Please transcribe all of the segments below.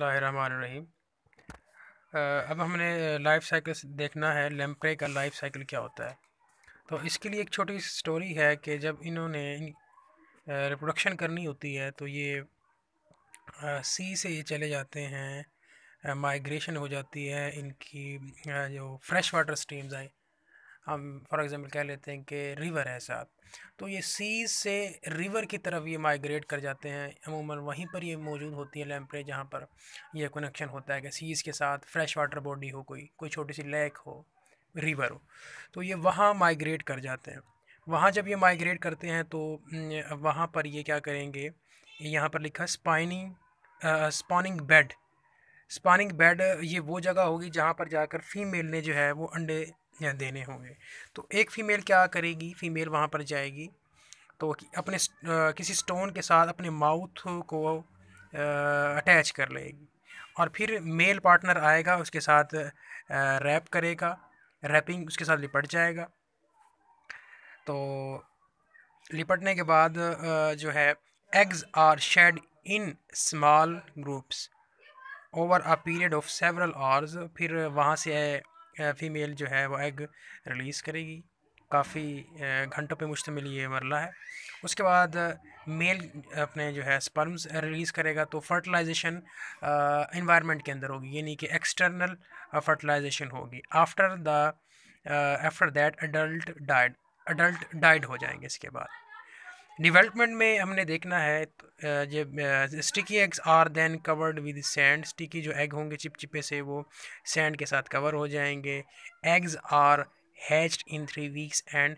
बसमीम अब हमने लाइफ साइकिल देखना है लेम्प्रे का लाइफ साइकिल क्या होता है तो इसके लिए एक छोटी सी स्टोरी है कि जब इन्होंने रिप्रोडक्शन करनी होती है तो ये सी से ये चले जाते हैं माइग्रेशन हो जाती है इनकी जो फ्रेश वाटर स्ट्रीम्स आए हम फॉर एग्ज़ाम्पल कह लेते हैं कि रिवर है साथ तो ये सी से रिवर की तरफ ये माइग्रेट कर जाते हैं अमूमन वहीं पर ये मौजूद होती है लैम्परे जहाँ पर यह कनेक्शन होता है कि सीज़ के साथ फ्रेश वाटर बॉडी हो कोई कोई छोटी सी लेक हो रिवर हो तो ये वहाँ माइग्रेट कर जाते हैं वहाँ जब ये माइग्रेट करते हैं तो वहाँ पर ये क्या करेंगे यहाँ पर लिखा spawning spawning bed spawning bed ये वो जगह होगी जहाँ पर जाकर फीमेल ने जो है वो अंडे या देने होंगे तो एक फ़ीमेल क्या करेगी फ़ीमेल वहाँ पर जाएगी तो अपने किसी स्टोन के साथ अपने माउथ को अटैच कर लेगी और फिर मेल पार्टनर आएगा उसके साथ रैप करेगा रैपिंग उसके साथ लिपट जाएगा तो लिपटने के बाद जो है eggs are shed in small groups over a period of several hours फिर वहाँ से फ़ीमेल जो है वो एग रिलीज़ करेगी काफ़ी घंटों पे मुश्तमिल ये मरला है उसके बाद मेल अपने जो है स्पर्म्स रिलीज़ करेगा तो फर्टिलाइजेशन इन्वायरमेंट के अंदर होगी यानी कि एक्सटर्नल फर्टिलाइजेशन होगी after the after that adult died adult died हो जाएंगे इसके बाद डिवेलपमेंट में हमने देखना है जब sticky eggs are then covered with sand sticky जो एग होंगे चिपचिपे से वो सैंड के साथ कवर हो जाएंगे eggs are hatched in three weeks and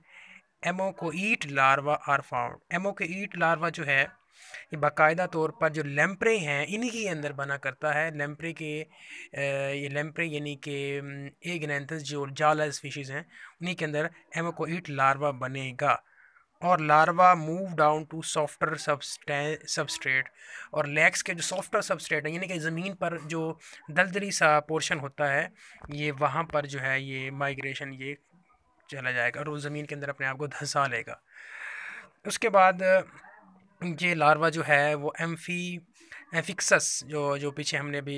ammocoete larvae are found ammocoete larva जो है ये बाकायदा तौर पर जो लेम्प्रे हैं इन्हीं के अंदर बना करता है लेम्प्रे के ये लेम्प्रे यानी कि एगनेंथस जो जालस फिशेस हैं उन्हीं के अंदर एमोकोइट लार्वा बनेगा और larva move down to softer substrate और लेग्स के जो सॉफ्टर सबस्ट्रेट हैं यानी कि ज़मीन पर जो दलदली सा पोर्शन होता है ये वहाँ पर जो है ये माइग्रेशन ये चला जाएगा और वो ज़मीन के अंदर अपने आप को धंसा लेगा उसके बाद ये लार्वा जो है वो एम्फी एफिक्सस जो जो पीछे हमने भी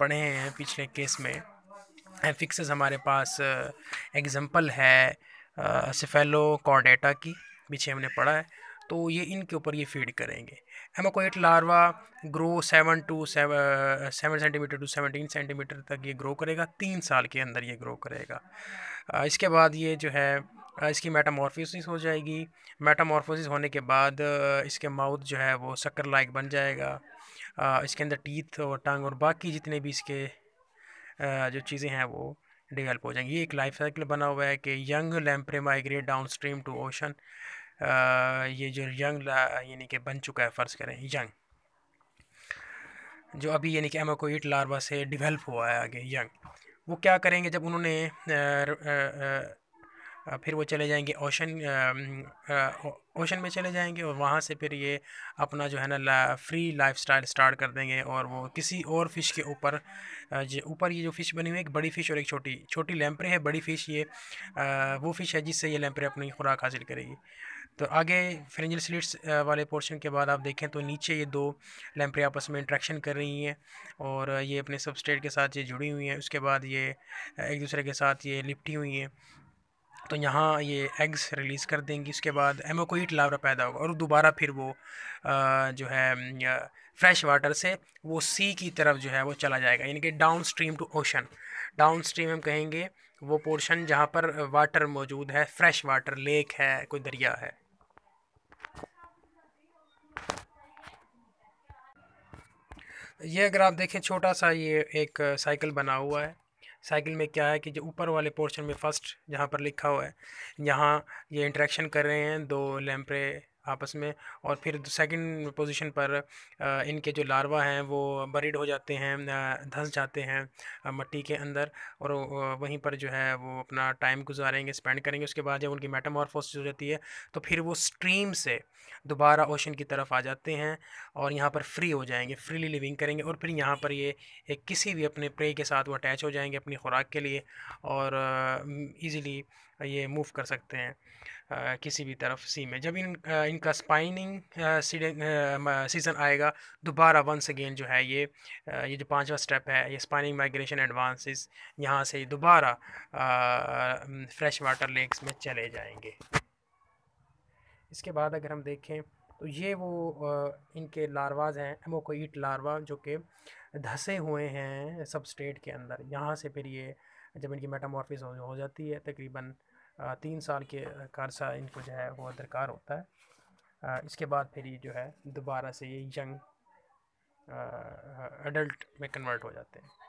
पढ़े हैं पिछले केस में एफिक्सस हमारे पास एग्जांपल है सिफेलो कॉर्डेटा की पीछे हमने पढ़ा है तो ये इनके ऊपर ये फीड करेंगे ammocoete larva grow seven to seven centimetre to seventeen centimetre तक ये ग्रो करेगा तीन साल के अंदर ये ग्रो करेगा आ, इसके बाद ये जो है इसकी मेटामॉर्फोसिस हो जाएगी मेटामॉर्फोसिस होने के बाद इसके माउथ जो है वो शक्कर लाइक बन जाएगा इसके अंदर टीथ और टंग और बाकी जितने भी इसके जो चीज़ें हैं वो डिवेल्प हो जाएंगे ये एक लाइफ साइकिल बना हुआ है कि young lamprey migrate downstream to ocean ये जो यंग यानी कि बन चुका है फ़र्ज़ करें यंग जो अभी यानी कि एमोकोइट लार्वा से डिवेल्प हुआ है आगे यंग वो क्या करेंगे जब उन्होंने फिर वो चले जाएंगे ओशन ओशन में चले जाएंगे और वहाँ से फिर ये अपना जो है ना ला, फ्री लाइफ स्टाइल स्टार्ट कर देंगे और वो किसी और फिश के ऊपर ऊपर ये जो फ़िश बनी हुई है एक बड़ी फ़िश और एक छोटी छोटी लैम्परे है बड़ी फ़िश ये आ, वो फ़िश है जिससे ये लैम्परे अपनी खुराक हासिल करेगी तो आगे फ्रेंजल स्लिट्स वाले पोर्शन के बाद आप देखें तो नीचे ये दो लैम्परे आपस में इंट्रैक्शन कर रही हैं और ये अपने सबस्टेट के साथ ये जुड़ी हुई हैं उसके बाद ये एक दूसरे के साथ ये लिपटी हुई हैं तो यहाँ ये एग्स रिलीज़ कर देंगी उसके बाद एमोकोइट लावरा पैदा होगा और दोबारा फिर वो आ, जो है फ्रेश वाटर से वो सी की तरफ जो है वो चला जाएगा यानी कि downstream to ocean downstream हम कहेंगे वो पोर्शन जहाँ पर वाटर मौजूद है फ्रेश वाटर लेक है कोई दरिया है ये अगर आप देखें छोटा सा ये एक साइकिल बना हुआ है साइकिल में क्या है कि जो ऊपर वाले पोर्शन में फर्स्ट जहाँ पर लिखा हुआ है यहाँ ये इंट्रैक्शन कर रहे हैं दो लैम्परे आपस में और फिर सेकंड पोजीशन पर इनके जो लार्वा हैं वो बरीड हो जाते हैं धंस जाते हैं मट्टी के अंदर और वहीं पर जो है वो अपना टाइम गुजारेंगे स्पेंड करेंगे उसके बाद जब उनकी मेटामॉर्फोसिस हो जाती है तो फिर वो स्ट्रीम से दोबारा ओशन की तरफ आ जाते हैं और यहाँ पर फ्री हो जाएंगे फ्रीली लिविंग करेंगे और फिर यहाँ पर ये एक किसी भी अपने प्रे के साथ वो अटैच हो जाएंगे अपनी खुराक के लिए और ईज़िली ये मूव कर सकते हैं किसी भी तरफ सी में जब इन इनका स्पाइनिंग सीज़न आएगा दोबारा वंस अगेन जो है ये ये जो पांचवा स्टेप है ये स्पाइनिंग माइग्रेशन एडवांसेस यहाँ से दोबारा फ्रेश वाटर लेक्स में चले जाएंगे इसके बाद अगर हम देखें तो ये वो इनके लार्वाज हैं एमोकोइट लार्वा जो कि धसे हुए हैं स्टेट के अंदर यहाँ से फिर ये जब इनकी मेटामॉर्फिस हो, हो जाती है तकरीबन तीन साल के कारसा इनको जो है वो दरकार होता है इसके बाद फिर ये जो है दोबारा से ये यंग एडल्ट में कन्वर्ट हो जाते हैं